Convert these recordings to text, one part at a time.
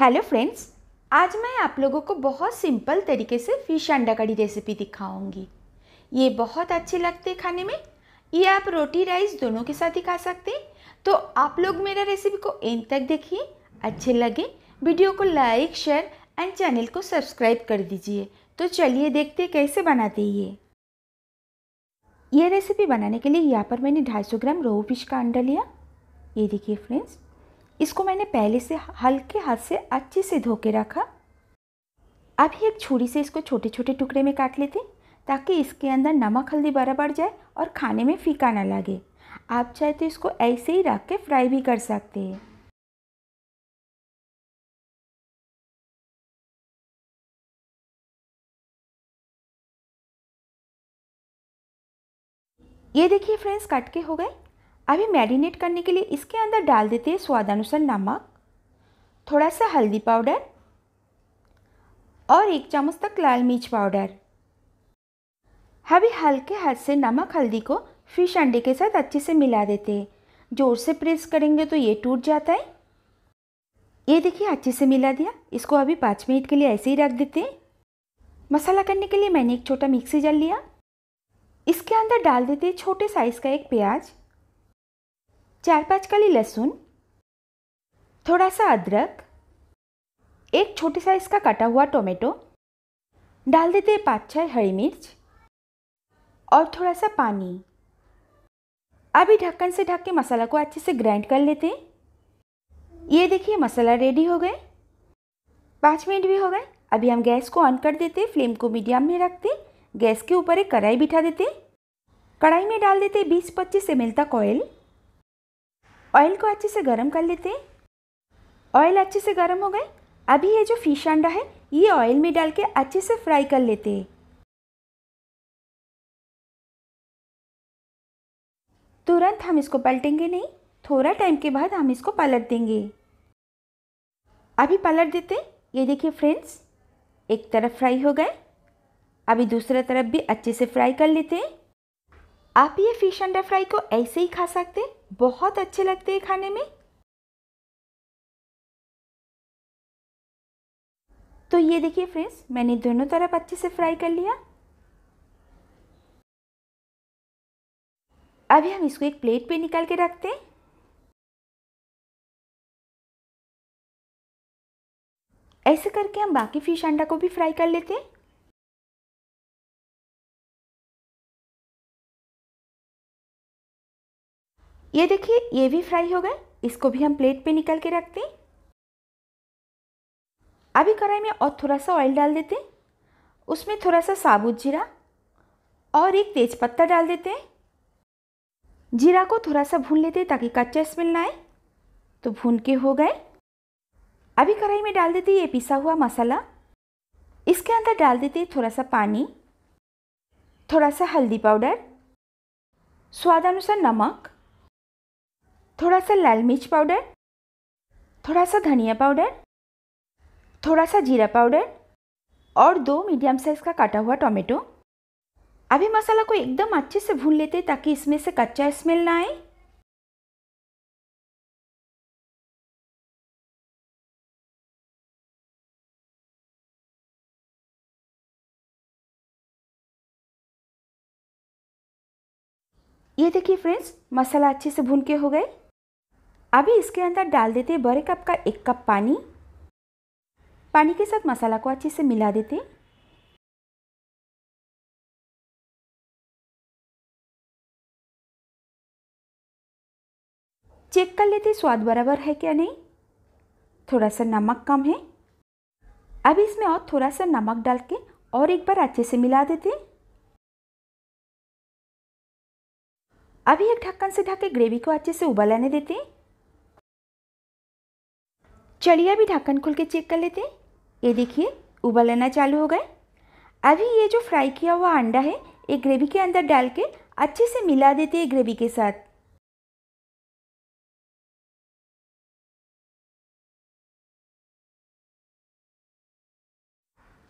hello friends आज मैं आप लोगों को बहुत सिंपल तरीके से फ़िश अंडा कड़ी रेसिपी दिखाऊंगी ये बहुत अच्छे लगते हैं खाने में ये आप रोटी राइस दोनों के साथ ही खा सकते हैं तो आप लोग मेरा रेसिपी को एंड तक देखिए अच्छे लगे वीडियो को लाइक शेयर एंड चैनल को सब्सक्राइब कर दीजिए तो चलिए देखते कैसे बनाते ये ये रेसिपी बनाने के लिए यहाँ पर मैंने 250 ग्राम रोहू फिश का अंडा लिया ये देखिए फ्रेंड्स इसको मैंने पहले से हल्के हाथ से अच्छे से धो के रखा अभी एक छुरी से इसको छोटे छोटे टुकड़े में काट लेते ताकि इसके अंदर नमक हल्दी बराबर जाए और खाने में फीका ना लगे आप चाहे तो इसको ऐसे ही रख के फ्राई भी कर सकते हैं ये देखिए फ्रेंड्स कट के हो गए अभी मैरिनेट करने के लिए इसके अंदर डाल देते हैं स्वादानुसार नमक थोड़ा सा हल्दी पाउडर और एक चम्मच तक लाल मिर्च पाउडर अभी हल्के हाथ से नमक हल्दी को फिश अंडे के साथ अच्छे से मिला देते हैं ज़ोर से प्रेस करेंगे तो ये टूट जाता है ये देखिए अच्छे से मिला दिया इसको अभी पाँच मिनट के लिए ऐसे ही रख देते हैं मसाला करने के लिए मैंने एक छोटा मिक्सी जल लिया इसके अंदर डाल देते छोटे साइज़ का एक प्याज चार पाँच कली लहसुन थोड़ा सा अदरक एक छोटे साइज का कटा हुआ टोमेटो डाल देते हैं पाँच छः हरी मिर्च और थोड़ा सा पानी अभी ढक्कन से ढक के मसाला को अच्छे से ग्राइंड कर लेते हैं ये देखिए मसाला रेडी हो गए पाँच मिनट भी हो गए अभी हम गैस को ऑन कर देते फ्लेम को मीडियम में रखते गैस के ऊपर एक कढ़ाई बिठा देते कढ़ाई में डाल देते 20-25 एम तक ऑयल ऑयल को अच्छे से गर्म कर लेते हैं ऑयल अच्छे से गर्म हो गए अभी ये जो फिश अंडा है ये ऑयल में डाल के अच्छे से फ्राई कर लेते हैं तुरंत हम इसको पलटेंगे नहीं थोड़ा टाइम के बाद हम इसको पलट देंगे अभी पलट देते ये देखिए फ्रेंड्स एक तरफ फ्राई हो गए अभी दूसरा तरफ भी अच्छे से फ्राई कर लेते हैं आप ये फ़िश अंडा फ्राई को ऐसे ही खा सकते हैं बहुत अच्छे लगते हैं खाने में तो ये देखिए फ्रेंड्स मैंने दोनों तरफ अच्छे से फ्राई कर लिया अभी हम इसको एक प्लेट पे निकाल के रखते हैं ऐसे करके हम बाकी फिश अंडा को भी फ्राई कर लेते हैं ये देखिए ये भी फ्राई हो गए इसको भी हम प्लेट पे निकाल के रखते हैं अभी कढ़ाई में और थोड़ा सा ऑयल डाल देते हैं उसमें थोड़ा सा साबुत जीरा और एक तेज पत्ता डाल देते हैं जीरा को थोड़ा सा भून लेते हैं ताकि कच्चा स्मेल ना आए तो भून के हो गए अभी कढ़ाई में डाल देते ये पिसा हुआ मसाला इसके अंदर डाल देते थोड़ा सा पानी थोड़ा सा हल्दी पाउडर स्वादानुसार नमक थोड़ा सा लाल मिर्च पाउडर थोड़ा सा धनिया पाउडर थोड़ा सा जीरा पाउडर और दो मीडियम साइज़ का काटा हुआ टोमेटो अभी मसाला को एकदम अच्छे से भून लेते ताकि इसमें से कच्चा स्मेल ना आए ये देखिए फ्रेंड्स मसाला अच्छे से भून के हो गए अभी इसके अंदर डाल देते बड़े कप का एक कप पानी पानी के साथ मसाला को अच्छे से मिला देते चेक कर लेते स्वाद बराबर है क्या नहीं थोड़ा सा नमक कम है अभी इसमें और थोड़ा सा नमक डाल के और एक बार अच्छे से मिला देते अभी एक ढक्कन से ढक के ग्रेवी को अच्छे से उबलाने देते चलिए अभी ढक्कन खोल के चेक कर लेते हैं ये देखिए उबल लेना चालू हो गए अभी ये जो फ्राई किया हुआ अंडा है ये ग्रेवी के अंदर डाल के अच्छे से मिला देते हैं ग्रेवी के साथ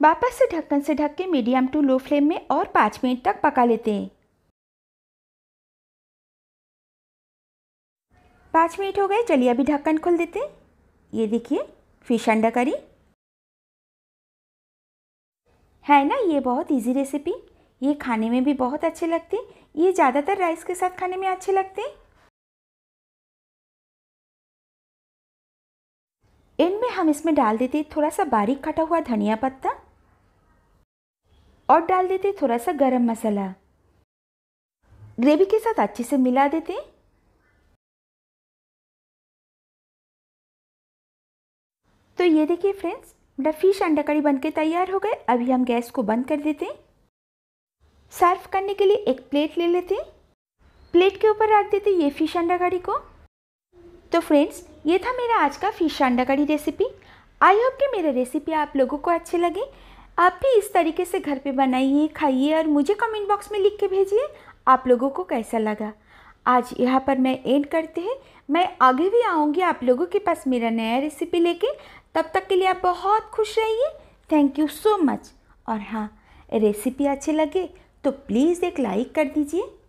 वापस से ढक्कन से ढक के मीडियम टू लो फ्लेम में और पाँच मिनट तक पका लेते हैं पाँच मिनट हो गए चलिए अभी ढक्कन खोल देते हैं ये देखिए फ़िश अंडा करी है ना ये बहुत इजी रेसिपी ये खाने में भी बहुत अच्छे लगते ये ज़्यादातर राइस के साथ खाने में अच्छे लगते एंड में हम इसमें डाल देते थोड़ा सा बारीक कटा हुआ धनिया पत्ता और डाल देते थोड़ा सा गरम मसाला ग्रेवी के साथ अच्छे से मिला देते तो ये देखिए फ्रेंड्स मेरा फिश अंडा कड़ी बनके तैयार हो गए अभी हम गैस को बंद कर देते हैं सर्व करने के लिए एक प्लेट ले लेते हैं प्लेट के ऊपर रख देते ये फिश अंडा कड़ी को तो फ्रेंड्स ये था मेरा आज का फिश अंडा कड़ी रेसिपी आई होप कि मेरी रेसिपी आप लोगों को अच्छे लगे आप भी इस तरीके से घर पे बनाइए खाइए और मुझे कमेंट बॉक्स में लिख के भेजिए आप लोगों को कैसा लगा आज यहाँ पर मैं एंड करते हैं मैं आगे भी आऊँगी आप लोगों के पास मेरा नया रेसिपी लेके तब तक के लिए आप बहुत खुश रहिए थैंक यू सो मच और हाँ रेसिपी अच्छी लगे तो प्लीज़ एक लाइक कर दीजिए